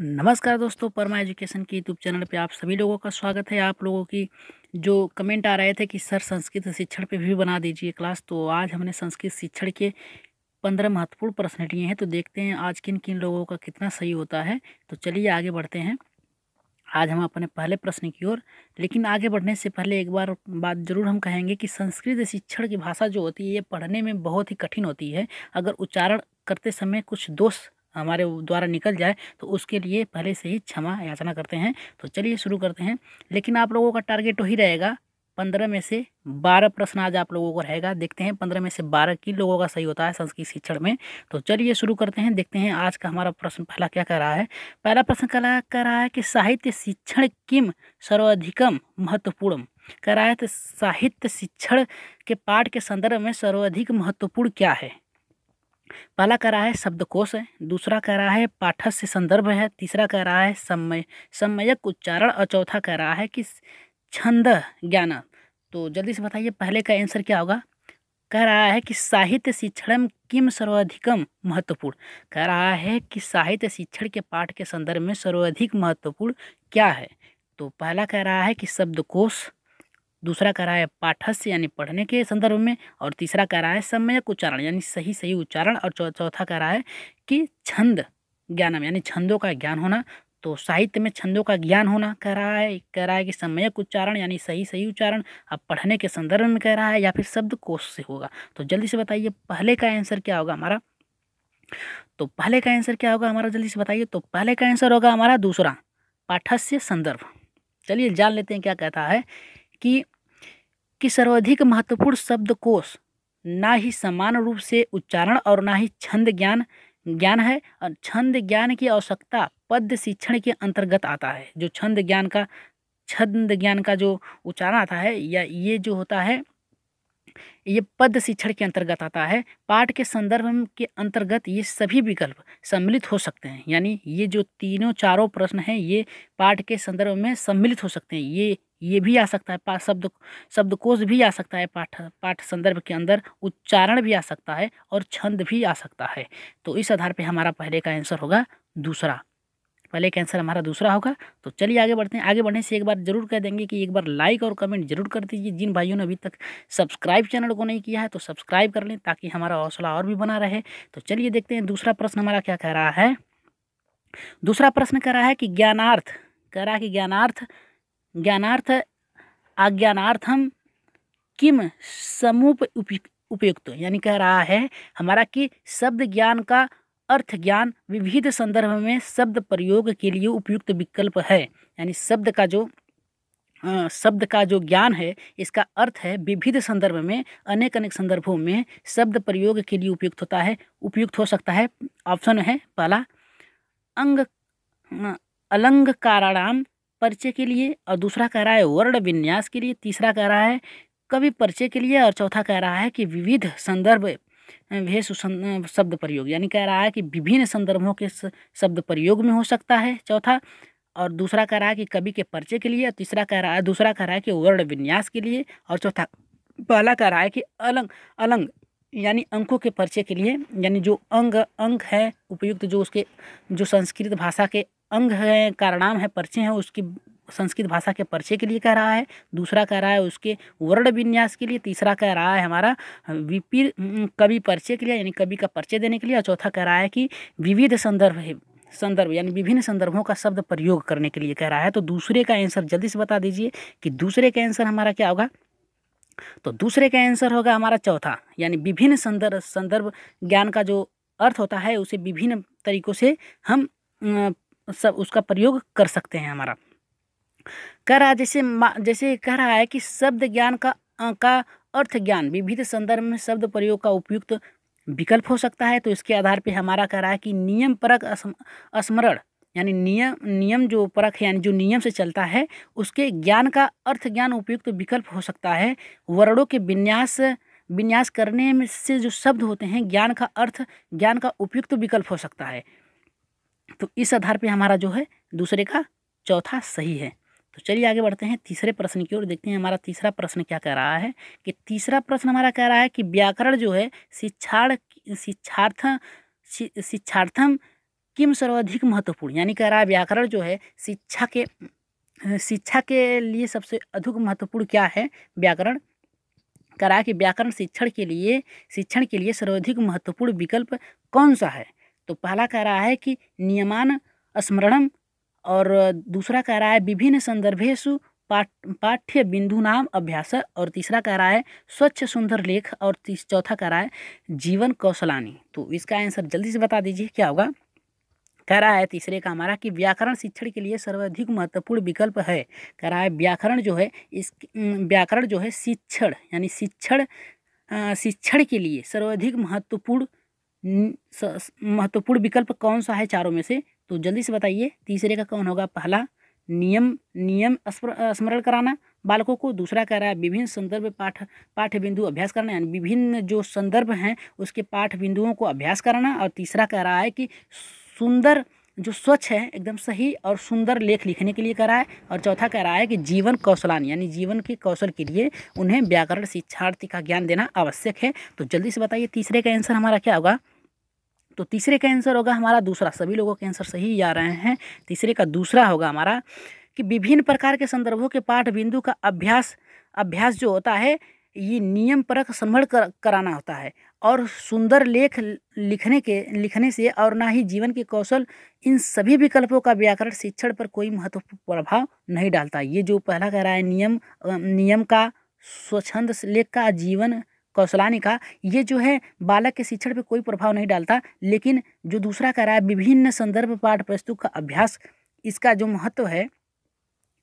नमस्कार दोस्तों परमा एजुकेशन के यूट्यूब चैनल पे आप सभी लोगों का स्वागत है आप लोगों की जो कमेंट आ रहे थे कि सर संस्कृत शिक्षण पे भी बना दीजिए क्लास तो आज हमने संस्कृत शिक्षण के पंद्रह महत्वपूर्ण प्रश्न लिए हैं तो देखते हैं आज किन किन लोगों का कितना सही होता है तो चलिए आगे बढ़ते हैं आज हम अपने पहले प्रश्न की ओर लेकिन आगे बढ़ने से पहले एक बार बात जरूर हम कहेंगे कि संस्कृत शिक्षण की भाषा जो होती है ये पढ़ने में बहुत ही कठिन होती है अगर उच्चारण करते समय कुछ दोष हमारे द्वारा निकल जाए तो उसके लिए पहले से ही क्षमा याचना करते हैं तो चलिए शुरू करते हैं लेकिन आप लोगों का टारगेट वही तो रहेगा पंद्रह में से बारह प्रश्न आज आप लोगों को रहेगा देखते हैं पंद्रह में से बारह किन लोगों का सही होता है संस्कृत शिक्षण में तो चलिए शुरू करते हैं देखते हैं आज का हमारा प्रश्न पहला क्या कह रहा है पहला प्रश्न कह कर रहा है कि साहित्य शिक्षण किम सर्वाधिकम महत्वपूर्ण कह रहा है तो साहित्य शिक्षण के पाठ के संदर्भ में सर्वाधिक महत्वपूर्ण क्या है पहला कह रहा है शब्दकोश है दूसरा कह रहा है पाठस्य संदर्भ है तीसरा कह रहा है समय समयक उच्चारण और चौथा कह रहा है कि छंद ज्ञान तो जल्दी से बताइए पहले का आंसर क्या होगा कह रहा है कि साहित्य शिक्षण किम सर्वाधिकम महत्वपूर्ण कह रहा है कि साहित्य शिक्षण के पाठ के संदर्भ में सर्वाधिक महत्वपूर्ण क्या है तो पहला कह रहा है कि शब्दकोश दूसरा कह रहा है पाठस्य यानी पढ़ने के संदर्भ में और तीसरा कह रहा है सम्यक उच्चारण यानी सही सही उच्चारण और चौथा कह रहा है कि छंद ज्ञानम यानी छंदों का ज्ञान होना तो साहित्य में छंदों का ज्ञान होना कह रहा है कह रहा है कि सम्यक उच्चारण यानी सही सही उच्चारण अब पढ़ने के संदर्भ में कह रहा है या फिर शब्दकोश से होगा तो जल्दी से बताइए पहले का आंसर क्या होगा हमारा तो पहले का आंसर क्या होगा हमारा जल्दी से बताइए तो पहले का आंसर होगा हमारा दूसरा पाठस्य संदर्भ चलिए जान लेते हैं क्या कहता है कि कि सर्वाधिक महत्वपूर्ण शब्द कोश ना ही समान रूप से उच्चारण और ना ही छंद ज्ञान ज्ञान है और छंद ज्ञान की आवश्यकता पद्य शिक्षण के अंतर्गत आता है जो छंद ज्ञान का छंद ज्ञान का जो उच्चारण आता है या ये जो होता है ये पद शिक्षण के अंतर्गत आता है पाठ के संदर्भ के अंतर्गत ये सभी विकल्प सम्मिलित हो सकते हैं यानी ये जो तीनों चारों प्रश्न हैं ये पाठ के संदर्भ में सम्मिलित हो सकते हैं ये ये भी आ सकता है पाठ शब्द शब्दकोश भी आ सकता है पाठ पाठ संदर्भ के अंदर उच्चारण भी आ सकता है और छंद भी आ सकता है तो इस आधार पे हमारा पहले का आंसर होगा दूसरा पहले का आंसर हमारा दूसरा होगा तो चलिए आगे बढ़ते हैं आगे बढ़ने से एक बार जरूर कह देंगे कि एक बार लाइक और कमेंट जरूर कर दीजिए जिन भाइयों ने अभी तक सब्सक्राइब चैनल को नहीं किया है तो सब्सक्राइब कर लें ताकि हमारा हौसला और भी बना रहे तो चलिए देखते हैं दूसरा प्रश्न हमारा क्या कह रहा है दूसरा प्रश्न कह रहा है कि ज्ञानार्थ कह रहा है कि ज्ञानार्थ ज्ञानार्थ अज्ञानार्थम किम समूप उपयुक्त यानी कह रहा है हमारा कि शब्द ज्ञान का अर्थ ज्ञान विविध संदर्भ में शब्द प्रयोग के लिए उपयुक्त विकल्प है यानी शब्द का जो शब्द का जो ज्ञान है इसका अर्थ है विविध संदर्भ में अनेक अनेक संदर्भों में शब्द प्रयोग के लिए उपयुक्त होता है उपयुक्त हो सकता है ऑप्शन है पहला अंग अलंग काराणाम परिचय के लिए और दूसरा कह रहा है वर्ण विन्यास के लिए तीसरा कह रहा है कवि परिचय के लिए और चौथा कह रहा है कि विविध संदर्भ भेष शब्द प्रयोग यानी कह रहा है कि विभिन्न संदर्भों के शब्द प्रयोग में हो सकता है चौथा और दूसरा कह रहा है कि कवि के परिचय के लिए और तीसरा कह रहा है दूसरा कह रहा है कि वर्ण विन्यास के लिए और चौथा पहला कह रहा है कि अलंग अलंग यानी अंकों के परिचय के लिए यानी जो अंग अंक है उपयुक्त जो उसके जो संस्कृत भाषा के अंग है कारणाम है परिचय है उसकी संस्कृत भाषा के परिचय के लिए कह रहा है दूसरा कह रहा है उसके वर्ण विन्यास के लिए तीसरा कह रहा है हमारा विपिर कवि परिचय के लिए यानी कवि का परिचय देने के लिए और चौथा कह रहा है कि विविध संदर्भ है संदर्भ यानी विभिन्न संदर्भों का शब्द प्रयोग करने के लिए कह रहा है तो दूसरे का आंसर जल्दी से बता दीजिए कि दूसरे का आंसर हमारा क्या होगा तो दूसरे का आंसर होगा हमारा चौथा यानी विभिन्न संदर्भ संदर्भ ज्ञान का जो अर्थ होता है उसे विभिन्न तरीकों से हम सब उसका प्रयोग कर सकते हैं हमारा कह रहा जैसे जैसे कह रहा है कि शब्द ज्ञान का का अर्थ ज्ञान विभिन्न संदर्भ में शब्द प्रयोग का उपयुक्त विकल्प हो सकता है तो इसके आधार पे हमारा कह रहा है कि नियम परक स्मरण यानी नियम नियम जो परख यानी जो नियम से चलता है उसके ज्ञान का अर्थ ज्ञान उपयुक्त विकल्प हो सकता है वर्णों के विन्यास विन्यास करने में से जो शब्द होते हैं ज्ञान का अर्थ ज्ञान का उपयुक्त विकल्प हो सकता है तो इस आधार पे हमारा जो है दूसरे का चौथा सही है तो चलिए आगे बढ़ते हैं तीसरे प्रश्न की ओर देखते हैं हमारा तीसरा प्रश्न क्या कह रहा है कि तीसरा प्रश्न हमारा कह रहा है कि व्याकरण जो है शिक्षार्थ शिक्षार्थ शिक्षार्थम किम सर्वाधिक महत्वपूर्ण यानी कह रहा है व्याकरण जो है शिक्षा के शिक्षा के लिए सबसे अधिक महत्वपूर्ण क्या है व्याकरण कह रहा है कि व्याकरण शिक्षण के लिए शिक्षण के लिए सर्वाधिक महत्वपूर्ण विकल्प कौन सा है तो पहला कह रहा है कि नियमान स्मरणम और दूसरा कह रहा है विभिन्न संदर्भेशु पाठ पाठ्य बिंदु नाम अभ्यास और तीसरा कह रहा है स्वच्छ सुंदर लेख और चौथा कह रहा है जीवन कौशलानी तो इसका आंसर जल्दी से बता दीजिए क्या होगा कह रहा है तीसरे का हमारा कि व्याकरण शिक्षण के लिए सर्वाधिक महत्वपूर्ण विकल्प है कह रहा है व्याकरण जो है इस व्याकरण जो है शिक्षण यानी शिक्षण शिक्षण के लिए सर्वाधिक महत्वपूर्ण महत्वपूर्ण विकल्प कौन सा है चारों में से तो जल्दी से बताइए तीसरे का कौन होगा पहला नियम नियम स्मरण कराना बालकों को दूसरा कह रहा है विभिन्न संदर्भ पाठ पाठ्य बिंदु अभ्यास करना यानी विभिन्न जो संदर्भ हैं उसके पाठ बिंदुओं को अभ्यास कराना और तीसरा कह रहा है कि सुंदर जो स्वच्छ है एकदम सही और सुंदर लेख लिखने के लिए कह रहा है और चौथा कह रहा है कि जीवन कौशलान यानी जीवन के कौशल के लिए उन्हें व्याकरण शिक्षार्थी का ज्ञान देना आवश्यक है तो जल्दी से बताइए तीसरे का आंसर हमारा क्या होगा तो तीसरे का आंसर होगा हमारा दूसरा सभी लोगों के आंसर सही आ रहे हैं तीसरे का दूसरा होगा हमारा कि विभिन्न प्रकार के संदर्भों के पाठ बिंदु का अभ्यास अभ्यास जो होता है ये नियम परक संभरण कर, कराना होता है और सुंदर लेख लिखने के लिखने से और ना ही जीवन के कौशल इन सभी विकल्पों का व्याकरण शिक्षण पर कोई महत्वपूर्ण प्रभाव नहीं डालता ये जो पहला कह रहा है नियम नियम का स्वच्छंद लेख का जीवन कौशलानी का ये जो है बालक के शिक्षण पर कोई प्रभाव नहीं डालता लेकिन जो दूसरा कह रहा है विभिन्न संदर्भ पाठ पुस्तक का अभ्यास इसका जो महत्व है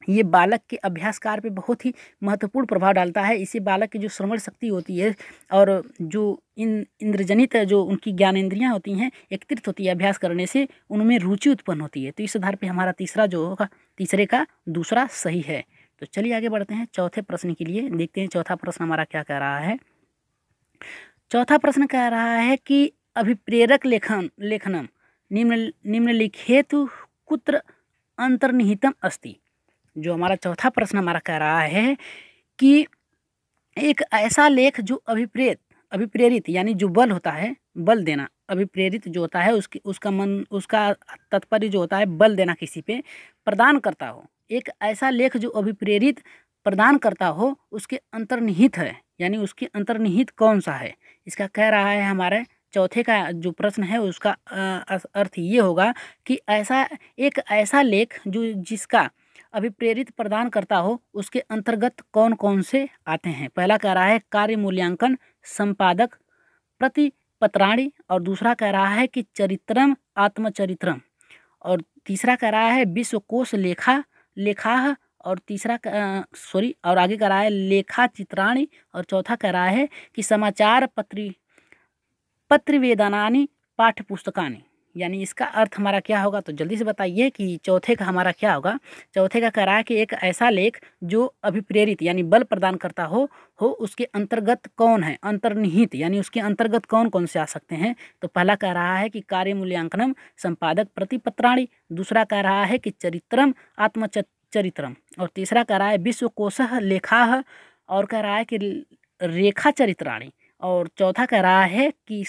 ये बालक के अभ्यासकार पर बहुत ही महत्वपूर्ण प्रभाव डालता है इससे बालक की जो श्रवण शक्ति होती है और जो इन इंद्रजनित जो उनकी ज्ञानेंद्रियाँ होती हैं एकत्रित होती है अभ्यास करने से उनमें रुचि उत्पन्न होती है तो इस आधार पे हमारा तीसरा जो होगा तीसरे का दूसरा सही है तो चलिए आगे बढ़ते हैं चौथे प्रश्न के लिए देखते हैं चौथा प्रश्न हमारा क्या कह रहा है चौथा प्रश्न कह रहा है कि अभिप्रेरक लेखन लेखनम निम्न निम्नलिखित कुत्र अंतर्निहितम अस्ति जो हमारा चौथा प्रश्न हमारा कह रहा है कि एक ऐसा लेख जो अभिप्रेत अभिप्रेरित यानी जो बल होता है बल देना अभिप्रेरित जो होता है उसकी उसका मन उसका तत्पर्य जो होता है बल देना किसी पे प्रदान करता हो एक ऐसा लेख जो अभिप्रेरित प्रदान करता हो उसके अंतर्निहित है यानी उसकी अंतर्निहित कौन सा है इसका कह रहा है हमारे चौथे का जो प्रश्न है उसका अर्थ ये होगा कि ऐसा एक ऐसा लेख जो जिसका अभिप्रेरित प्रदान करता हो उसके अंतर्गत कौन कौन से आते हैं पहला कह रहा है कार्य मूल्यांकन संपादक प्रति पत्राणी और दूसरा कह रहा है कि चरित्रम आत्मचरित्रम और तीसरा कह रहा है विश्वकोश लेखा लेखाह और तीसरा सॉरी और आगे कह रहा है लेखा चित्राणी और चौथा कह रहा है कि समाचार पत्र पत्रवेदनानी पाठ्य पुस्तकानी यानी इसका अर्थ हमारा क्या होगा तो जल्दी से बताइए कि चौथे का हमारा क्या होगा चौथे का कह रहा है कि एक ऐसा लेख जो अभिप्रेरित यानी बल प्रदान करता हो हो उसके अंतर्गत कौन है अंतर्निहित यानी उसके अंतर्गत कौन कौन से आ सकते हैं तो पहला कह रहा है कि कार्य मूल्यांकनम संपादक प्रतिपत्राणी दूसरा कह रहा है कि चरित्रम आत्मचत चरित्रम और तीसरा कह रहा है विश्वकोश लेखा और कह रहा है कि रेखा चरित्राणी और चौथा कह रहा है कि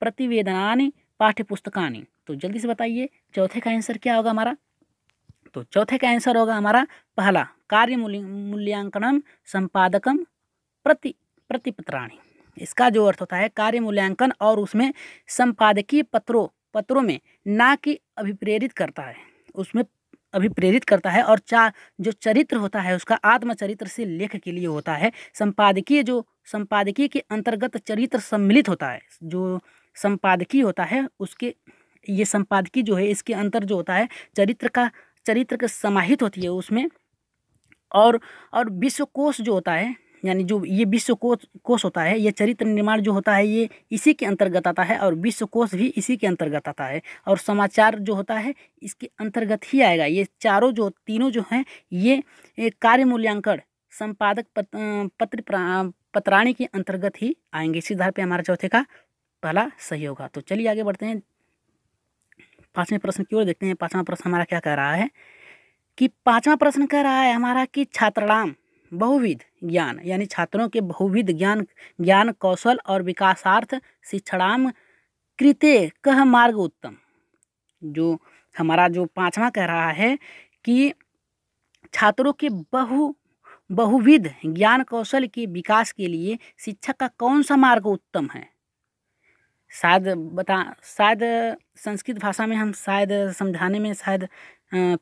प्रतिवेदनानी पाठ्य पुस्तकानी तो जल्दी से बताइए चौथे का आंसर क्या होगा हमारा तो चौथे का आंसर होगा हमारा पहला कार्य मूल्यांकनम संपादकम प्रति प्रतिपत्राणी इसका जो अर्थ होता है कार्य मूल्यांकन और उसमें संपादकीय पत्रों पत्रों में ना कि अभिप्रेरित करता है उसमें अभिप्रेरित करता है और चा जो चरित्र होता है उसका आत्मचरित्र से लेख के लिए होता है संपादकीय जो संपादकीय के अंतर्गत चरित्र सम्मिलित होता है जो संपादकीय होता है उसके ये संपादकीय जो है इसके अंतर जो होता है चरित्र का चरित्र का समाहित होती है उसमें और और विश्वकोश जो होता है यानी जो ये विश्व कोश कोश होता है ये चरित्र निर्माण जो होता है ये इसी के अंतर्गत आता है और विश्व कोश भी इसी के अंतर्गत आता है और समाचार जो होता है इसके अंतर्गत ही आएगा ये चारों जो तीनों जो हैं ये कार्य मूल्यांकन संपादक पत्र पत्राणी के अंतर्गत ही आएंगे इसी आधार पर हमारा चौथे का पहला सही होगा तो चलिए आगे बढ़ते हैं पाँचवें प्रश्न की ओर देखते हैं पाँचवा प्रश्न हमारा क्या कह रहा है कि पाँचवा प्रश्न कह रहा है हमारा कि छात्राणाम बहुविध ज्ञान यानी छात्रों के बहुविध ज्ञान ज्ञान कौशल और विकासार्थ शिक्षणाम कृते कह मार्ग उत्तम जो हमारा जो पांचवा कह रहा है कि छात्रों के बहु बहुविध ज्ञान कौशल के विकास के लिए शिक्षा का कौन सा मार्ग उत्तम है शायद बता शायद संस्कृत भाषा में हम शायद समझाने में शायद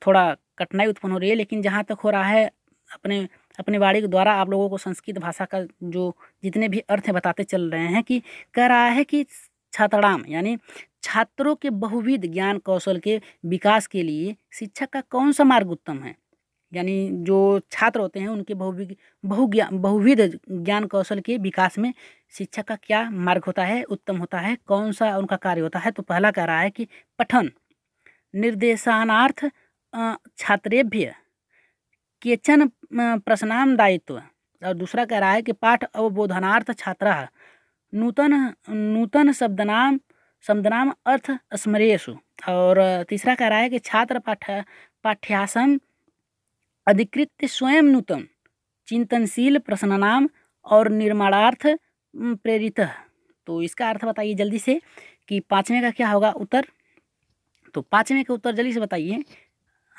थोड़ा कठिनाई उत्पन्न हो रही है लेकिन जहाँ तक हो रहा है अपने अपने वाणी के द्वारा आप लोगों को संस्कृत भाषा का जो जितने भी अर्थ हैं बताते चल रहे हैं कि कह रहा है कि छात्राम यानी छात्रों के बहुविध ज्ञान कौशल के विकास के लिए शिक्षा का कौन सा मार्ग उत्तम है यानी जो छात्र होते हैं उनके बहु बहु बहुविध ज्ञान कौशल के विकास में शिक्षा का क्या मार्ग होता है उत्तम होता है कौन सा उनका कार्य होता है तो पहला कह रहा है कि पठन निर्देशानार्थ छात्रेभ्य केचन प्रश्नाम दायित्व और दूसरा कह रहा है कि पाठ अवबोधनार्थ छात्रा नूतन नूतन शब्दनाम शब्दनाम अर्थ स्मरेशु और तीसरा कह रहा है कि छात्र पाठ पाठ्यासम अधिकृत स्वयं नूतन चिंतनशील प्रश्ननाम और निर्माणार्थ प्रेरित तो इसका अर्थ बताइए जल्दी से कि पाँचवें का क्या होगा उत्तर तो पाँचवें का उत्तर जल्दी से बताइए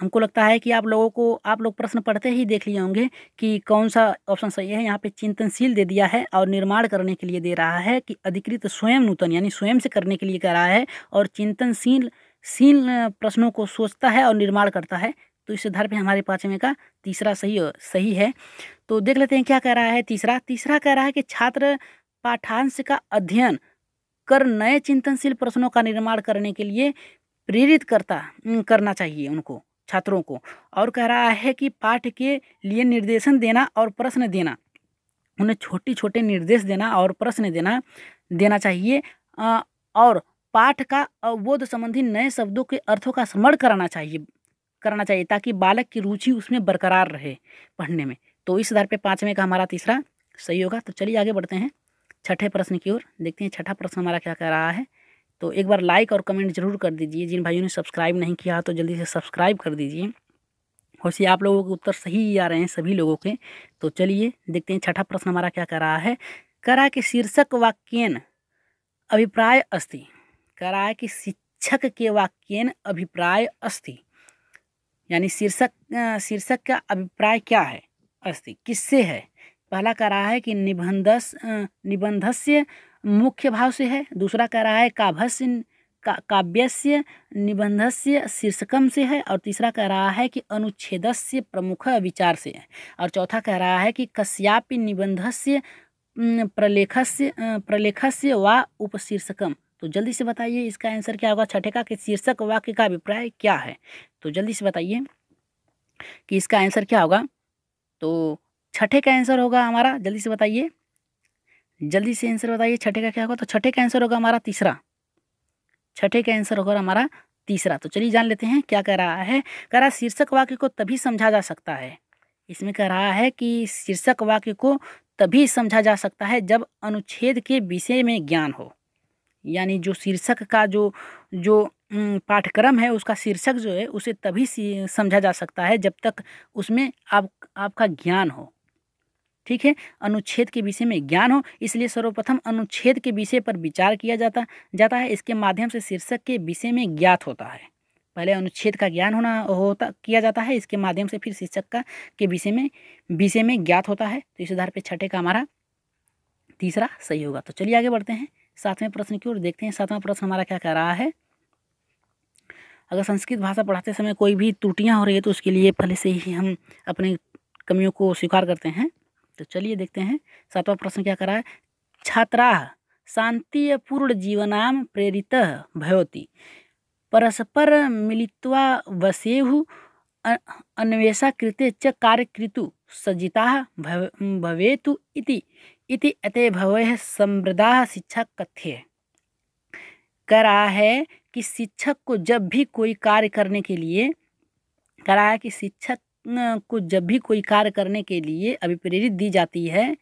हमको लगता है कि आप लोगों को आप लोग प्रश्न पढ़ते ही देख लिए होंगे कि कौन सा ऑप्शन सही है यहाँ पे चिंतनशील दे दिया है और निर्माण करने के लिए दे रहा है कि अधिकृत स्वयं नूतन यानी स्वयं से करने के लिए कह रहा है और चिंतनशील सील प्रश्नों को सोचता है और निर्माण करता है तो इस आधार पर हमारे पाँचवें का तीसरा सही सही है तो देख लेते हैं क्या कह रहा है तीसरा तीसरा कह रहा है कि छात्र पाठांश का अध्ययन कर नए चिंतनशील प्रश्नों का निर्माण करने के लिए प्रेरित करता करना चाहिए उनको छात्रों को और कह रहा है कि पाठ के लिए निर्देशन देना और प्रश्न देना उन्हें छोटे छोटे निर्देश देना और प्रश्न देना देना चाहिए और पाठ का अवबोध संबंधी नए शब्दों के अर्थों का स्मरण कराना चाहिए करना चाहिए ताकि बालक की रुचि उसमें बरकरार रहे पढ़ने में तो इस आधार पर पाँचवें का हमारा तीसरा सही होगा तो चलिए आगे बढ़ते हैं छठे प्रश्न की ओर देखते हैं छठा प्रश्न हमारा क्या कह रहा है तो एक बार लाइक और कमेंट जरूर कर दीजिए जिन भाइयों ने सब्सक्राइब नहीं किया तो जल्दी से सब्सक्राइब कर दीजिए वैसे आप लोगों के उत्तर सही आ रहे हैं सभी लोगों के तो चलिए देखते हैं छठा प्रश्न हमारा क्या कर रहा है करा के शीर्षक वाक्यन अभिप्राय अस्थि कराए कि शिक्षक के वाक्यन अभिप्राय अस्थि यानी शीर्षक शीर्षक का अभिप्राय क्या है अस्थि किससे है पहला कह रहा है कि निबंधस निबंधस्य मुख्य भाव से है दूसरा कह रहा है काभस्य का, काव्यस्य निबंधस्य शीर्षकम से है और तीसरा कह रहा है कि अनुच्छेदस्य प्रमुख विचार से है और चौथा कह रहा है कि कस्यापि निबंधस्य प्रलेखस्य प्रलेखस्य व उपशीर्षकम तो जल्दी से बताइए इसका आंसर क्या होगा छठे का कि शीर्षक वाक्य का अभिप्राय क्या है तो जल्दी से बताइए कि इसका आंसर क्या होगा तो छठे का आंसर होगा हमारा जल्दी से बताइए जल्दी से आंसर बताइए छठे का क्या होगा तो छठे का आंसर होगा हमारा तीसरा छठे का आंसर होगा हमारा तीसरा तो चलिए जान लेते हैं क्या कह रहा है कह रहा शीर्षक वाक्य को तभी समझा जा सकता है इसमें कह रहा है कि शीर्षक वाक्य को तभी समझा जा सकता है जब अनुच्छेद के विषय में ज्ञान हो यानी जो शीर्षक का जो जो पाठ्यक्रम है उसका शीर्षक जो है उसे तभी समझा जा सकता है जब तक उसमें आप आपका ज्ञान हो ठीक है अनुच्छेद के विषय में ज्ञान हो इसलिए सर्वप्रथम अनुच्छेद के विषय पर विचार किया जाता जाता है इसके माध्यम से शीर्षक के विषय में ज्ञात होता है पहले अनुच्छेद का ज्ञान होना होता किया जाता है इसके माध्यम से फिर शीर्षक का के विषय में विषय में ज्ञात होता है तो इस आधार पर छठे का हमारा तीसरा सही होगा तो चलिए आगे बढ़ते हैं सातवें प्रश्न की ओर देखते हैं सातवां प्रश्न हमारा क्या कह रहा है अगर संस्कृत भाषा पढ़ाते समय कोई भी त्रुटियाँ हो रही है तो उसके लिए पहले से ही हम अपने कमियों को स्वीकार करते हैं तो चलिए देखते हैं सातवां प्रश्न क्या करा है छात्रा शांति पूर्ण जीवनाम प्रेरित भयोति परस्पर मिलित्वा वसेहु अन्वेषा कृते च कार्य कृतु सज्जिता भव भवेतु इति इति अतः भवय समृद्धा शिक्षा कथ्य करा है कि शिक्षक को जब भी कोई कार्य करने के लिए करा है कि शिक्षक को जब भी कोई कार्य करने के लिए अभिप्रेरित दी जाती है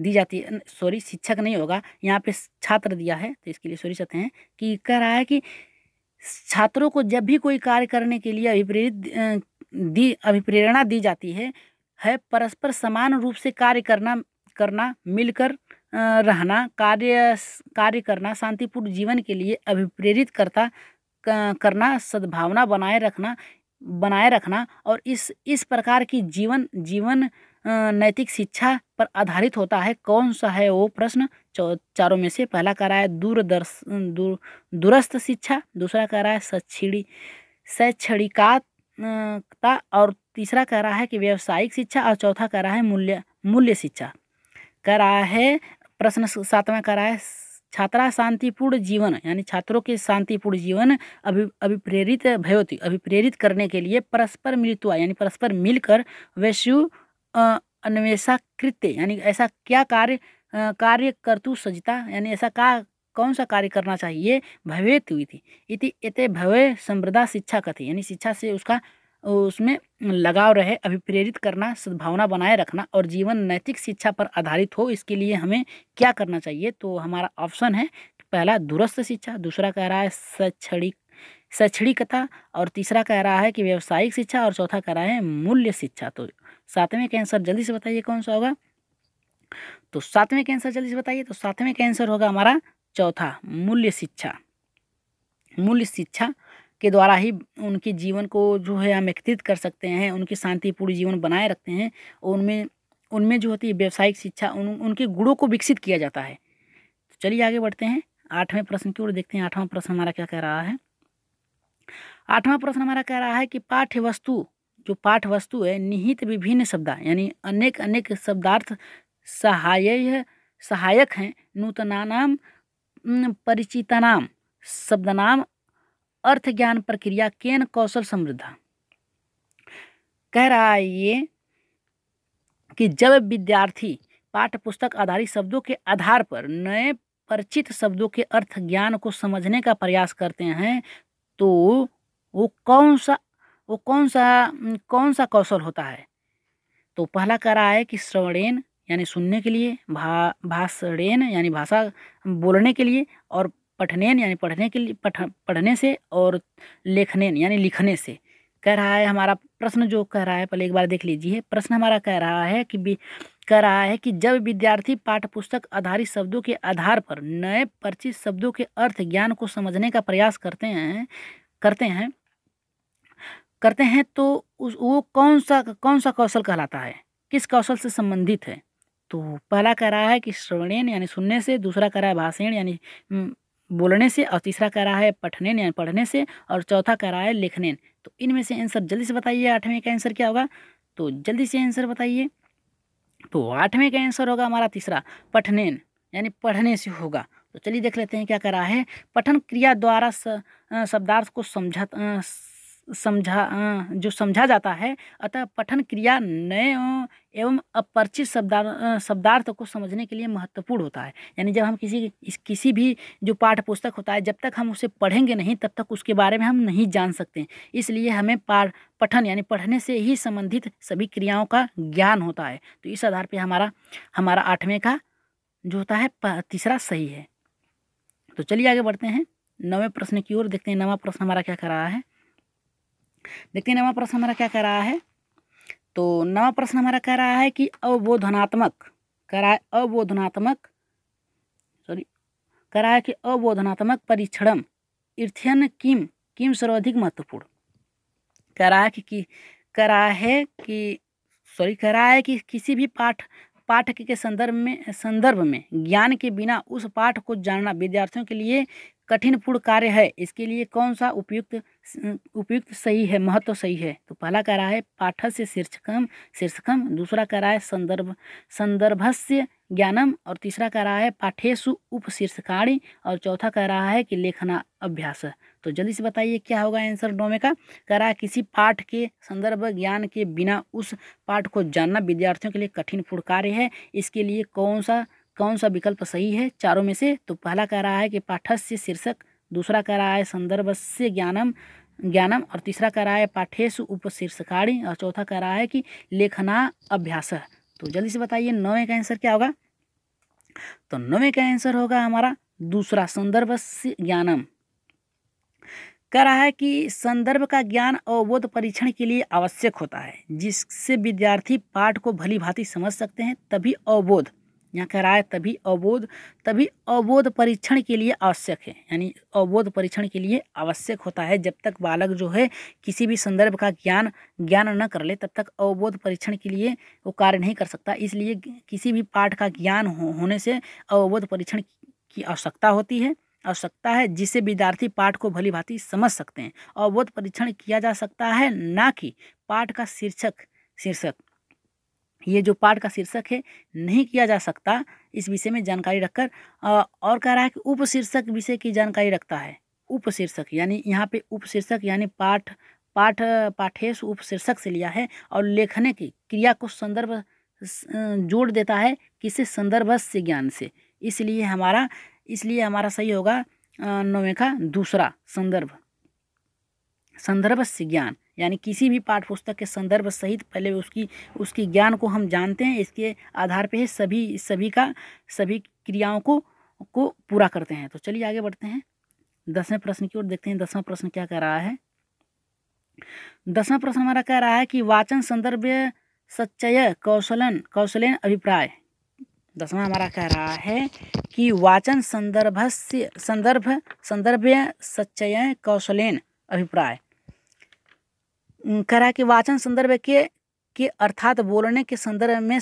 दी जाती है सॉरी शिक्षक नहीं होगा यहाँ पे छात्र दिया है तो इसके लिए सॉरी चाहते हैं कि कह रहा है कि छात्रों को जब भी कोई कार्य करने के लिए अभिप्रेरित दी अभिप्रेरणा दी जाती है है परस्पर समान रूप से कार्य करना करना मिलकर रहना कार्य कार्य करना शांतिपूर्ण जीवन के लिए अभिप्रेरित करता करना सद्भावना बनाए रखना बनाए रखना और इस इस प्रकार की जीवन जीवन नैतिक शिक्षा पर आधारित होता है कौन सा है वो प्रश्न चारों में से पहला कह रहा है दूरदर्श दूर दूरस्थ शिक्षा दूसरा कह रहा है शैक्षणिक शैक्षणिकता और तीसरा कह रहा है कि व्यावसायिक शिक्षा और चौथा कह रहा है मूल्य मूल्य शिक्षा कह रहा है प्रश्न सातवां कह रहा है छात्रा शांतिपूर्ण जीवन यानी छात्रों के शांतिपूर्ण जीवन अभि अभिप्रेरित भयोती अभिप्रेरित करने के लिए परस्पर मिलित्वा यानी परस्पर मिलकर वैश्यु अन्वेषा कृत्य यानी ऐसा क्या कार्य कार्य कर्तु सजिता यानी ऐसा का कौन सा कार्य करना चाहिए भवेत हुई थी इति इते भवे संप्रदा शिक्षा कथी यानी शिक्षा से उसका उसमें लगाव रहे अभिप्रेरित करना सद्भावना बनाए रखना और जीवन नैतिक शिक्षा पर आधारित हो इसके लिए हमें क्या करना चाहिए तो हमारा ऑप्शन है पहला दूरस्थ शिक्षा दूसरा कह रहा है शैक्षणिक शैक्षणिकता और तीसरा कह रहा है कि व्यावसायिक शिक्षा और चौथा कह रहा है मूल्य शिक्षा तो सातवें का आंसर जल्दी से बताइए कौन सा होगा तो सातवें का आंसर जल्दी से बताइए तो सातवें का आंसर होगा हमारा चौथा मूल्य शिक्षा मूल्य शिक्षा के द्वारा ही उनके जीवन को जो है हम एकत्रित कर सकते हैं उनकी शांतिपूर्ण जीवन बनाए रखते हैं और उनमें उनमें जो होती है व्यावसायिक शिक्षा उन उनके गुणों को विकसित किया जाता है तो चलिए आगे बढ़ते हैं आठवें प्रश्न की ओर देखते हैं आठवां प्रश्न हमारा क्या कह रहा है आठवां प्रश्न हमारा कह रहा है कि पाठ्य वस्तु जो पाठ वस्तु है निहित विभिन्न शब्द यानी अनेक अनेक शब्दार्थ सहाय सहायक हैं नूतनानाम परिचितानाम शब्दनाम अर्थ ज्ञान प्रक्रिया केन कौशल समृद्धा कह रहा है ये कि जब विद्यार्थी पाठ्य पुस्तक आधारित शब्दों के आधार पर नए परिचित शब्दों के अर्थ ज्ञान को समझने का प्रयास करते हैं तो वो कौन सा वो कौन सा कौन सा कौशल होता है तो पहला कह रहा है कि श्रवणेन यानी सुनने के लिए भा भाषण यानी भाषा बोलने के लिए और पठनेन यानी पढ़ने के लिए पठ पढ़ने से और लेखनेन यानी लिखने से कह रहा है हमारा प्रश्न जो कह रहा है पहले एक बार देख लीजिए प्रश्न हमारा कह रहा है कि कह रहा है कि जब विद्यार्थी पाठ्यपुस्तक आधारित शब्दों के आधार पर नए परिचित शब्दों के अर्थ ज्ञान को समझने का प्रयास करते हैं करते हैं करते हैं तो उस वो कौन सा कौन सा कौशल कहलाता है किस कौशल से संबंधित है तो पहला कह रहा है कि श्रवणेन यानी सुनने से दूसरा कह रहा है भाषण यानी हम्म, बोलने से और तीसरा कह रहा है पठने यानी पढ़ने से और चौथा कह रहा है लिखने तो इनमें से आंसर जल्दी से बताइए आठवें का आंसर क्या होगा तो जल्दी से आंसर बताइए तो आठवें का आंसर होगा हमारा तीसरा पठनेन यानी पढ़ने से होगा तो चलिए देख लेते हैं क्या करा है पठन क्रिया द्वारा शब्दार्थ को समझा समझा जो समझा जाता है अतः पठन क्रिया नए एवं अपरिचित शब्दार शब्दार्थ को समझने के लिए महत्वपूर्ण होता है यानी जब हम किसी किसी भी जो पाठ पुस्तक होता है जब तक हम उसे पढ़ेंगे नहीं तब तक उसके बारे में हम नहीं जान सकते इसलिए हमें पाठ पठन यानी पढ़ने से ही संबंधित सभी क्रियाओं का ज्ञान होता है तो इस आधार पर हमारा हमारा आठवें का जो होता है तीसरा सही है तो चलिए आगे बढ़ते हैं नवे प्रश्न की ओर देखते हैं नवा प्रश्न हमारा क्या कर रहा है देखते हैं नवा प्रश्न हमारा क्या कर रहा है तो नवा प्रश्न हमारा कह रहा है कि अवबोधनात्मक कराए अवबोधनात्मक सॉरी है कि अवबोधनात्मक परीक्षण इर्थ्यन किम किम सर्वाधिक महत्वपूर्ण है कि है कि सॉरी है कि किसी भी पाठ पाठक के संदर्भ में संदर्भ में ज्ञान के बिना उस पाठ को जानना विद्यार्थियों के लिए कठिन पूर्ण कार्य है इसके लिए कौन सा उपयुक्त उपयुक्त सही है महत्व सही है तो पहला कह रहा है पाठस्य शीर्षकम शीर्षकम दूसरा कह रहा है संदर्भ संदर्भस्य ज्ञानम और तीसरा कह रहा है पाठेशु शीर्षकारी और चौथा कह रहा है कि लेखना अभ्यास तो जल्दी से बताइए क्या होगा आंसर नौ में का कह रहा है किसी पाठ के संदर्भ ज्ञान के बिना उस पाठ को जानना विद्यार्थियों के लिए कठिन पूर्ण कार्य है इसके लिए कौन सा कौन सा विकल्प सही है चारों में से तो पहला कह रहा है कि पाठस्य शीर्षक दूसरा कह रहा है संदर्भ से ज्ञानम ज्ञानम और तीसरा कह रहा है उप शीर्षकारी और चौथा कह रहा है कि लेखना अभ्यास तो जल्दी से बताइए नौवें का आंसर क्या होगा तो नौवें का आंसर होगा हमारा दूसरा संदर्भ से ज्ञानम कह रहा है कि संदर्भ का ज्ञान अवबोध परीक्षण के लिए आवश्यक होता है जिससे विद्यार्थी पाठ को भली भांति समझ सकते हैं तभी अवबोध यहाँ है तभी अवोध तभी अवोध परीक्षण के लिए आवश्यक है यानी अवोध परीक्षण के लिए आवश्यक होता है जब तक बालक जो है किसी भी संदर्भ का ज्ञान ज्ञान न कर ले तब तक अवोध परीक्षण के लिए वो कार्य नहीं कर सकता इसलिए किसी भी पाठ का ज्ञान हो, होने से अवबोध परीक्षण की आवश्यकता होती है आवश्यकता है जिससे विद्यार्थी पाठ को भली भांति समझ सकते हैं अवबोध परीक्षण किया जा सकता है ना कि पाठ का शीर्षक शीर्षक ये जो पाठ का शीर्षक है नहीं किया जा सकता इस विषय में जानकारी रखकर और कह रहा है कि उपशीर्षक विषय की जानकारी रखता है उपशीर्षक यानी यहाँ पे उपशीर्षक यानी पाठ पाठ पाठेश उपशीर्षक से लिया है और लेखने की क्रिया को संदर्भ जोड़ देता है किसी संदर्भ से ज्ञान से इसलिए हमारा इसलिए हमारा सही होगा नौवे का दूसरा संदर्भ संदर्भ से ज्ञान यानी किसी भी पाठ पुस्तक के संदर्भ सहित पहले उसकी उसकी ज्ञान को हम जानते हैं इसके आधार पे सभी सभी का सभी क्रियाओं को को पूरा करते हैं तो चलिए आगे बढ़ते हैं दसवें प्रश्न की ओर देखते हैं दसवां प्रश्न क्या कह रहा है दसवां प्रश्न हमारा कह रहा है कि वाचन संदर्भ सच्चय कौशलन कौशलन अभिप्राय दसवां हमारा कह रहा है कि वाचन संदर्भ से संदर्भ संदर्भ सच्चय कौशलेन अभिप्राय करा कि वाचन संदर्भ के कि अर्थात बोलने के संदर्भ में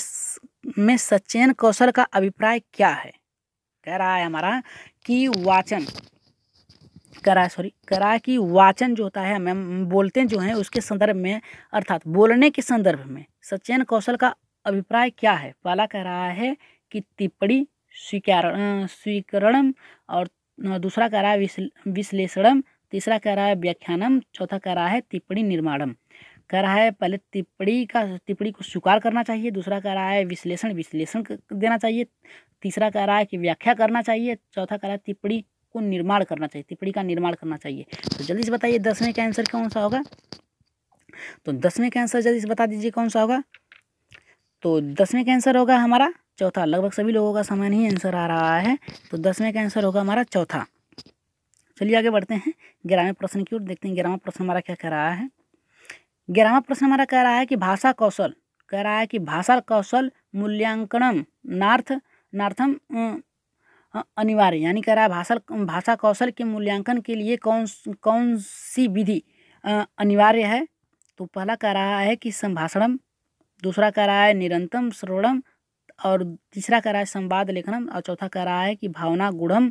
में सचेन कौशल का अभिप्राय क्या है कह रहा है हमारा कि वाचन करा सॉरी करा कि वाचन जो होता है हम बोलते जो हैं उसके संदर्भ में अर्थात बोलने के संदर्भ में सचेन कौशल का अभिप्राय क्या है पहला कह रहा है कि टिप्पणी स्वीकार स्वीकरण और दूसरा कह रहा है विश्लेषणम तीसरा कह रहा है व्याख्यानम चौथा कह रहा है टिप्पणी निर्माणम कह रहा है पहले टिप्पणी का टिप्पणी को स्वीकार करना चाहिए दूसरा कह रहा है विश्लेषण विश्लेषण देना चाहिए तीसरा कह रहा है कि व्याख्या करना चाहिए चौथा कह रहा है टिप्पणी को निर्माण करना चाहिए टिप्पणी का निर्माण करना चाहिए तो जल्दी से बताइए दसवें का आंसर कौन सा होगा तो दसवें का आंसर जल्दी से बता दीजिए कौन सा होगा तो दसवें का आंसर होगा हमारा चौथा लगभग सभी लोगों का समान ही आंसर आ रहा है तो दसवें का आंसर होगा हमारा चौथा चलिए आगे बढ़ते हैं ग्यारहवें प्रश्न की ओर देखते हैं ग्यारहवा प्रश्न हमारा क्या कह रहा है ग्यारहवा प्रश्न हमारा कह रहा है कि भाषा कौशल कह रहा है कि भाषा कौशल मूल्यांकनम नार्थ नार्थम अनिवार्य यानी कह रहा है भाषा भाषा कौशल के मूल्यांकन के लिए कौन कौन सी विधि अनिवार्य है तो पहला कह रहा है कि संभाषणम दूसरा कह रहा है निरंतम श्रवणम और तीसरा कह रहा है संवाद लेखनम और चौथा कह रहा है कि भावना गुढ़म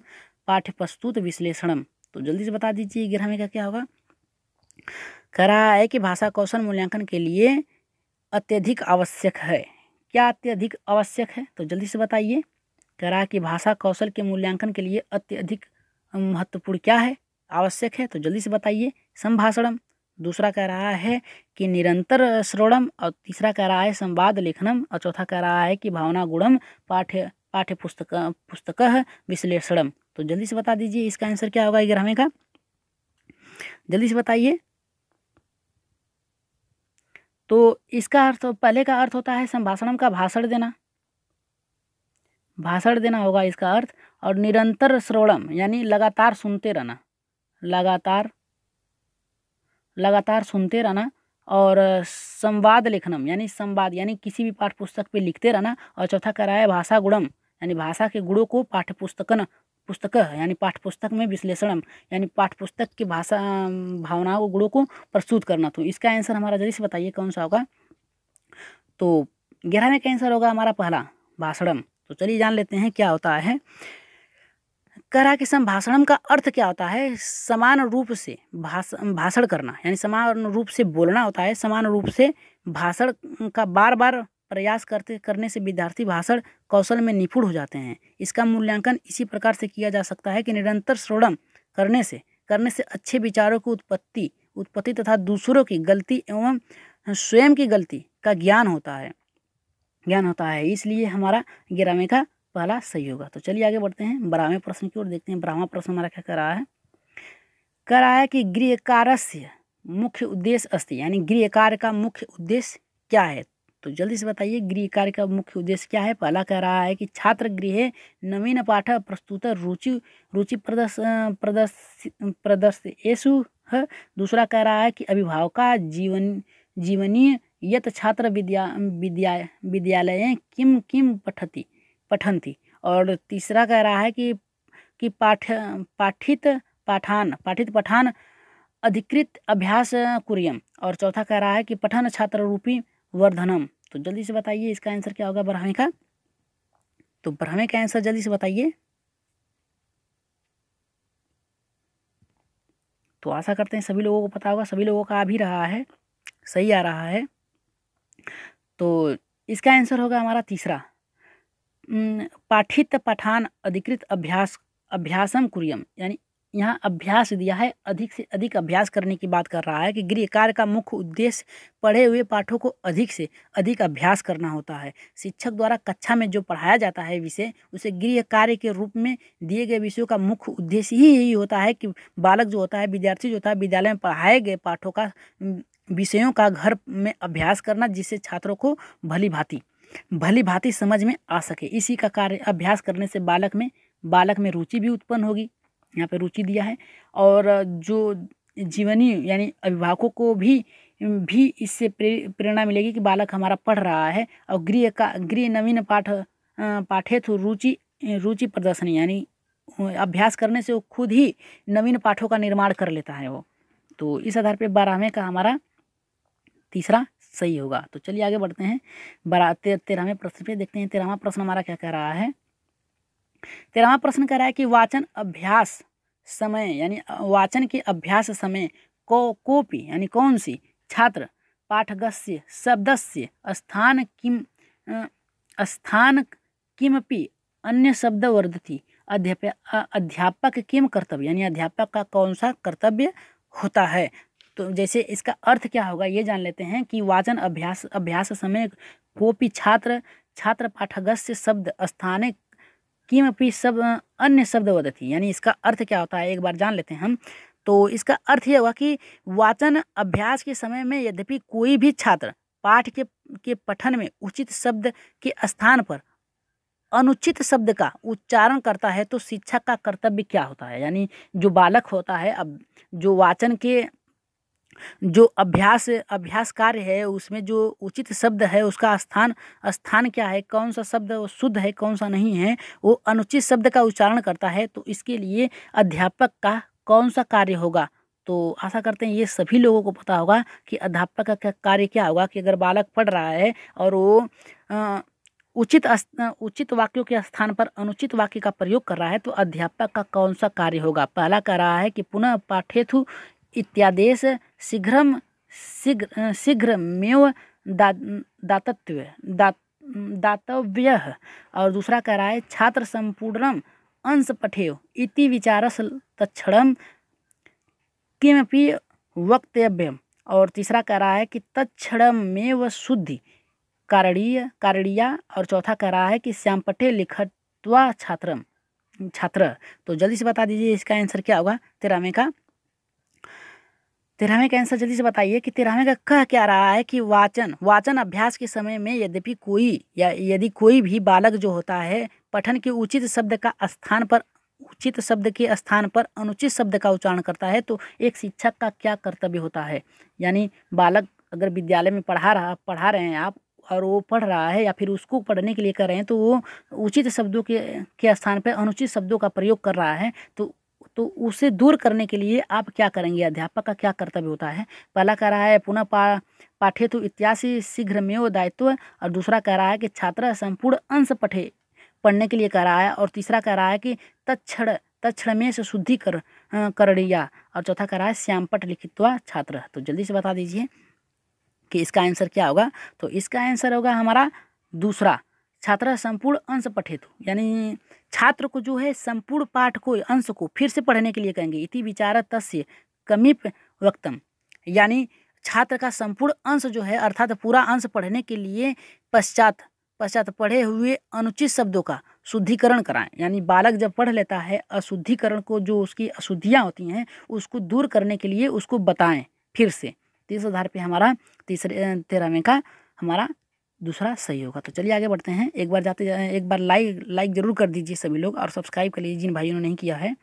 प्रस्तुत विश्लेषणम तो जल्दी से बता दीजिए ग्यारहवीं का क्या होगा कह रहा है कि भाषा कौशल मूल्यांकन के लिए अत्यधिक आवश्यक है क्या अत्यधिक आवश्यक है तो जल्दी से बताइए कह रहा है कि भाषा कौशल के मूल्यांकन के लिए अत्यधिक महत्वपूर्ण क्या है आवश्यक है तो जल्दी से बताइए संभाषणम दूसरा कह रहा है कि निरंतर श्रोणम और तीसरा कह रहा है संवाद लेखनम और चौथा कह रहा है कि भावना गुणम पाठ्य पाठ्य पुस्तक पुस्तक विश्लेषणम तो जल्दी से बता दीजिए इसका आंसर क्या होगा ग्रामे का जल्दी से बताइए तो इसका अर्थ पहले का अर्थ होता है संभाषणम का भाषण देना भाषण देना होगा इसका अर्थ और निरंतर श्रवणम यानी लगातार सुनते रहना लगातार लगातार सुनते रहना और संवाद लिखनम यानी संवाद यानी किसी भी पाठ्य पुस्तक पे लिखते रहना और चौथा कराया भाषा गुणम यानी भाषा के गुणों को पाठ्य पुस्तकन पुस्तक यानी पाठ्यपुस्तक पुस्तक में विश्लेषण यानी पाठ्य पुस्तक की भाषा भावनाओं गुणों को प्रस्तुत करना तो इसका आंसर हमारा जल्दी से बताइए कौन सा होगा तो ग्यारहवें का आंसर होगा हमारा पहला भाषणम तो चलिए जान लेते हैं क्या होता है करा के संभाषणम का अर्थ क्या होता है समान रूप से भाषण भाषण करना यानी समान रूप से बोलना होता है समान रूप से भाषण का बार बार प्रयास करते करने से विद्यार्थी भाषण कौशल में निपुण हो जाते हैं इसका मूल्यांकन इसी प्रकार से किया जा सकता है कि निरंतर श्रोणम करने से करने से अच्छे विचारों की उत्पत्ति उत्पत्ति तथा दूसरों की गलती एवं स्वयं की गलती का ज्ञान होता है ज्ञान होता है इसलिए हमारा ग्यारहवें का पहला सही होगा तो चलिए आगे बढ़ते हैं बारहवें प्रश्न की ओर देखते हैं बारहवा प्रश्न हमारा क्या कर रहा है कर रहा है कि गृह कार्य मुख्य उद्देश्य अस्थि यानी गृह कार्य का मुख्य उद्देश्य क्या है तो जल्दी से बताइए गृह कार्य का मुख्य उद्देश्य क्या है पहला कह रहा है कि छात्र गृह नवीन पाठ प्रस्तुत रुचि रुचि प्रदर्श प्रदर्श येसु है दूसरा कह रहा है कि अभिभावक का जीवन जीवनीय यत छात्र विद्या विद्या विद्यालय किम किम पठती पठंती और तीसरा कह रहा है कि कि पाठ पाठित पाठान पाठित पठान अधिकृत अभ्यास कुरियम और चौथा कह रहा है कि पठन छात्र रूपी वर्धनम तो जल्दी से बताइए इसका आंसर क्या होगा ब्राह्मी का तो ब्राह्मी का आंसर जल्दी से बताइए तो आशा करते हैं सभी लोगों को पता होगा सभी लोगों का आ भी रहा है सही आ रहा है तो इसका आंसर होगा हमारा तीसरा पाठित पठान अधिकृत अभ्यास अभ्यासम कुरियम यानी यहाँ अभ्यास दिया है अधिक से अधिक अभ्यास करने की बात कर रहा है कि गृह कार्य का मुख्य उद्देश्य पढ़े हुए पाठों को अधिक से अधिक अभ्यास करना होता है शिक्षक द्वारा कक्षा में जो पढ़ाया जाता है विषय उसे गृह कार्य के रूप में दिए गए विषयों का मुख्य उद्देश्य ही यही होता है कि बालक जो होता है विद्यार्थी जो होता है विद्यालय में पढ़ाए गए पाठों का विषयों का घर में अभ्यास करना जिससे छात्रों को भली भांति भली भांति समझ में आ सके इसी का कार्य अभ्यास करने से बालक में बालक में रुचि भी उत्पन्न होगी यहाँ पर रुचि दिया है और जो जीवनी यानी अभिभावकों को भी भी इससे प्रेरणा मिलेगी कि बालक हमारा पढ़ रहा है और गृह का गृह नवीन पाठ तो रुचि रुचि प्रदर्शन यानी अभ्यास करने से वो खुद ही नवीन पाठों का निर्माण कर लेता है वो तो इस आधार पर बारहवें का हमारा तीसरा सही होगा तो चलिए आगे बढ़ते हैं बारह तेरहवें प्रश्न पे देखते हैं तेरहवा प्रश्न हमारा क्या कह रहा है तेरहवा प्रश्न कह रहा है कि वाचन अभ्यास समय यानी वाचन के अभ्यास समय को कोपी यानी कौन सी छात्र पाठगस्य शब्दस्य स्थान किम स्थान किमपि अन्य शब्द वर्धती अध्यापक अध्यापक किम कर्तव्य यानी अध्यापक का कौन सा कर्तव्य होता है तो जैसे इसका अर्थ क्या होगा ये जान लेते हैं कि वाचन अभ्यास अभ्यास समय कोपी छात्र छात्र पाठगस्य शब्द स्थान अपनी सब अन्य शब्द वदति यानी इसका अर्थ क्या होता है एक बार जान लेते हैं हम तो इसका अर्थ यह हुआ कि वाचन अभ्यास के समय में यद्यपि कोई भी छात्र पाठ के के पठन में उचित शब्द के स्थान पर अनुचित शब्द का उच्चारण करता है तो शिक्षक का कर्तव्य क्या होता है यानी जो बालक होता है अब जो वाचन के जो अभ्यास अभ्यास कार्य है उसमें जो उचित शब्द है उसका स्थान स्थान क्या है कौन सा शब्द शुद्ध है कौन सा नहीं है वो अनुचित शब्द का उच्चारण करता है तो इसके लिए अध्यापक का कौन सा कार्य होगा तो आशा करते हैं ये सभी लोगों को पता होगा कि अध्यापक का कार्य क्या होगा कि अगर बालक पढ़ रहा है और वो उचित उचित वाक्यों के स्थान पर अनुचित वाक्य का प्रयोग कर रहा है तो अध्यापक का कौन सा कार्य होगा पहला कह रहा है कि पुनः पाठेथु इत्यादेश शीघ्र शीघ्र शीघ्रमेव दा दातत्व दा दातव्य और दूसरा कह रहा है छात्र संपूर्ण अंश पठेव इति विचारस तक्षणम किमपी वक्तव्यम और तीसरा कह रहा है कि तक्षण में शुद्धि कारणीय कारणीया और चौथा कह रहा है कि श्याम पठे लिखत्वा छात्रम छात्र तो जल्दी से बता दीजिए इसका आंसर क्या होगा तेरहवें का तेरहवें का आंसर जल्दी से बताइए कि तेरहवें का कह क्या रहा है कि वाचन वाचन अभ्यास के समय में यद्यपि कोई या यदि कोई भी बालक जो होता है पठन के उचित शब्द का स्थान पर उचित शब्द के स्थान पर अनुचित शब्द का उच्चारण करता है तो एक शिक्षक का क्या कर्तव्य होता है यानी बालक अगर विद्यालय में पढ़ा रहा पढ़ा रहे हैं आप और वो पढ़ रहा है या फिर उसको पढ़ने के लिए कर रहे हैं तो वो उचित शब्दों के के स्थान पर अनुचित शब्दों का प्रयोग कर रहा है तो तो उसे दूर करने के लिए आप क्या करेंगे अध्यापक का क्या कर्तव्य होता है पहला कह रहा है पुनः पा पाठे तो इतिहास शीघ्र में दायित्व और दूसरा कह रहा है कि छात्र संपूर्ण अंश पठे पढ़ने के लिए कह रहा है और तीसरा कह रहा है कि तक्षण तक्षण में से शुद्धि कर करणिया और चौथा कह रहा है श्यामपट लिखित्वा छात्र तो जल्दी से बता दीजिए कि इसका आंसर क्या होगा तो इसका आंसर होगा हमारा दूसरा छात्र संपूर्ण अंश पठित तो। यानी छात्र को जो है संपूर्ण पाठ को अंश को फिर से पढ़ने के लिए कहेंगे इति विचार तस्य कमीप वक्तम यानी छात्र का संपूर्ण अंश जो है अर्थात पूरा अंश पढ़ने के लिए पश्चात पश्चात पढ़े हुए अनुचित शब्दों का शुद्धिकरण कराएं यानी बालक जब पढ़ लेता है अशुद्धिकरण को जो उसकी अशुद्धियाँ होती हैं उसको दूर करने के लिए उसको बताएं फिर से तीसरे आधार पर हमारा तीसरे तेरहवें का हमारा दूसरा सही होगा तो चलिए आगे बढ़ते हैं एक बार जाते जा, एक बार लाइक लाइक ज़रूर कर दीजिए सभी लोग और सब्सक्राइब कर लीजिए जिन भाइयों ने नहीं किया है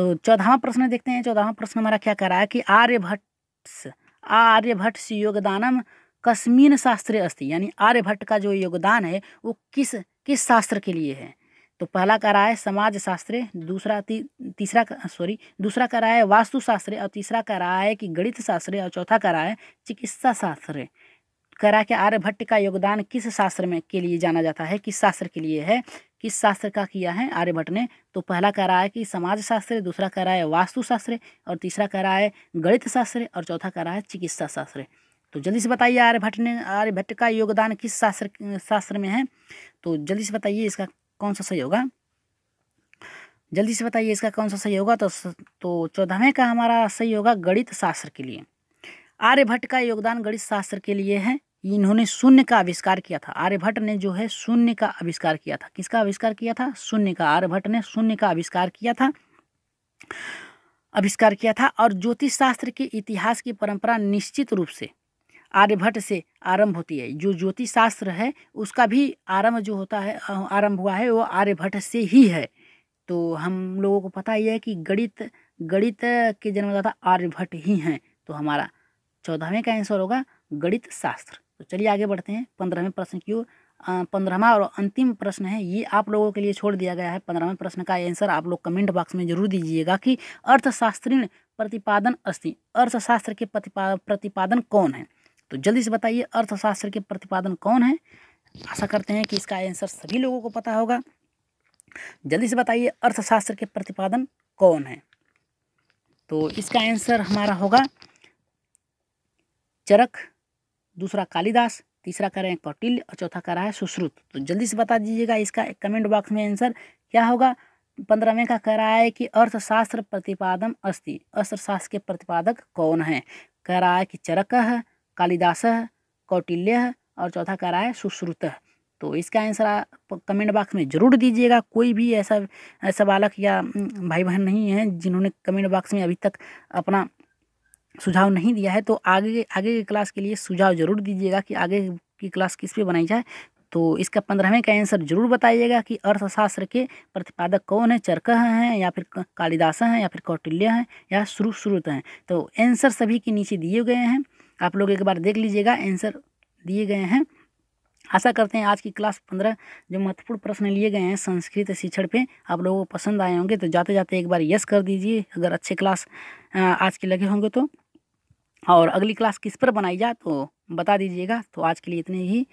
तो चौदहवा प्रश्न देखते हैं चौदहवा प्रश्न हमारा क्या कर रहा है कि आर्यभट्ट आर्यभट्ट से योगदानम कश्मीर शास्त्र अस्थि यानी आर्यभट्ट का जो योगदान है वो किस किस शास्त्र के लिए है तो पहला कर रहा है समाज शास्त्र दूसरा ती, तीसरा सॉरी दूसरा कर रहा है वास्तुशास्त्र और तीसरा कर रहा है कि गणित शास्त्र और चौथा कर रहा है चिकित्सा शास्त्र करा के आर्यभट्ट का योगदान किस शास्त्र में के लिए जाना जाता है किस शास्त्र के लिए है किस शास्त्र का किया है आर्यभट्ट ने तो पहला कह रहा है कि समाज शास्त्र दूसरा कह रहा है वास्तुशास्त्र और तीसरा कह रहा है गणित शास्त्र और चौथा कह रहा है चिकित्सा शास्त्र तो जल्दी से बताइए आर्यभट्ट ने आर्यभट्ट का योगदान किस शास्त्र शास्त्र में है तो जल्दी से बताइए इसका कौन सा सही होगा जल्दी से बताइए इसका कौन सा सही होगा तो तो चौदहवें का हमारा सही होगा गणित शास्त्र के लिए आर्यभट्ट का योगदान गणित शास्त्र के लिए है इन्होंने शून्य का आविष्कार किया था आर्यभट्ट ने जो है शून्य का आविष्कार किया था किसका आविष्कार किया था शून्य का आर्यभट्ट ने शून्य का आविष्कार किया था आविष्कार किया था और ज्योतिष शास्त्र के इतिहास की परंपरा निश्चित रूप से आर्यभट्ट से आरंभ होती है जो ज्योतिष शास्त्र है उसका भी आरंभ जो होता है आरंभ हुआ है वो आर्यभट्ट से ही है तो हम लोगों को पता ही है कि गणित गणित के जन्मदाता आर्यभट्ट ही हैं तो हमारा चौदहवें का आंसर होगा गणित शास्त्र तो चलिए आगे बढ़ते हैं पंद्रहवें प्रश्न की ओर पंद्रहवा और अंतिम प्रश्न है ये आप लोगों के लिए छोड़ दिया गया है पंद्रहवें प्रश्न का आंसर आप लोग कमेंट बॉक्स में जरूर दीजिएगा कि अर्थशास्त्री प्रतिपादन अस्थि अर्थशास्त्र के प्रतिपा प्रतिपादन कौन है तो जल्दी से बताइए अर्थशास्त्र के प्रतिपादन कौन है आशा करते हैं कि इसका आंसर सभी लोगों को पता होगा जल्दी से बताइए अर्थशास्त्र के प्रतिपादन कौन है तो इसका आंसर हमारा होगा चरक दूसरा कालिदास तीसरा कह रहे हैं कौटिल्य और चौथा कह रहा है सुश्रुत तो जल्दी से बता दीजिएगा इसका कमेंट बॉक्स में आंसर क्या होगा पंद्रहवें का कह रहा है कि अर्थशास्त्र प्रतिपादन अस्थि अर्थशास्त्र के प्रतिपादक कौन है कह रहा है कि चरक है कालिदास है कौटिल्य है और चौथा कह रहा है सुश्रुत है तो इसका आंसर आप कमेंट बॉक्स में ज़रूर दीजिएगा कोई भी ऐसा ऐसा बालक या हम्म, भाई बहन नहीं है जिन्होंने कमेंट बॉक्स में अभी तक अपना सुझाव नहीं दिया है तो आगे आगे की क्लास के लिए सुझाव ज़रूर दीजिएगा कि आगे की क्लास किस पे बनाई जाए तो इसका पंद्रहवें का आंसर जरूर बताइएगा कि अर्थशास्त्र के प्रतिपादक कौन है चरकह हैं या फिर कालिदास हैं या फिर कौटिल्य हैं या शुरू श्रुत हैं तो आंसर सभी के नीचे दिए गए हैं आप लोग एक बार देख लीजिएगा आंसर दिए गए हैं आशा करते हैं आज की क्लास पंद्रह जो महत्वपूर्ण प्रश्न लिए गए हैं संस्कृत शिक्षण पे आप लोगों को पसंद आए होंगे तो जाते जाते एक बार यस कर दीजिए अगर अच्छे क्लास आज के लगे होंगे तो और अगली क्लास किस पर बनाई जाए तो बता दीजिएगा तो आज के लिए इतने ही